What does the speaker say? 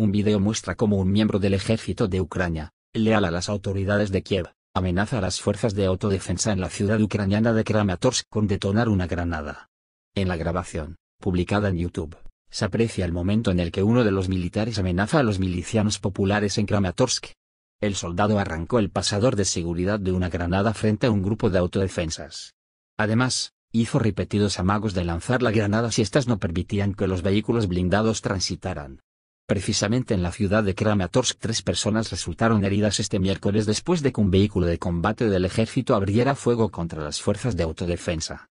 Un video muestra cómo un miembro del ejército de Ucrania, leal a las autoridades de Kiev, amenaza a las fuerzas de autodefensa en la ciudad ucraniana de Kramatorsk con detonar una granada. En la grabación, publicada en YouTube, se aprecia el momento en el que uno de los militares amenaza a los milicianos populares en Kramatorsk. El soldado arrancó el pasador de seguridad de una granada frente a un grupo de autodefensas. Además, hizo repetidos amagos de lanzar la granada si éstas no permitían que los vehículos blindados transitaran. Precisamente en la ciudad de Kramatorsk tres personas resultaron heridas este miércoles después de que un vehículo de combate del ejército abriera fuego contra las fuerzas de autodefensa.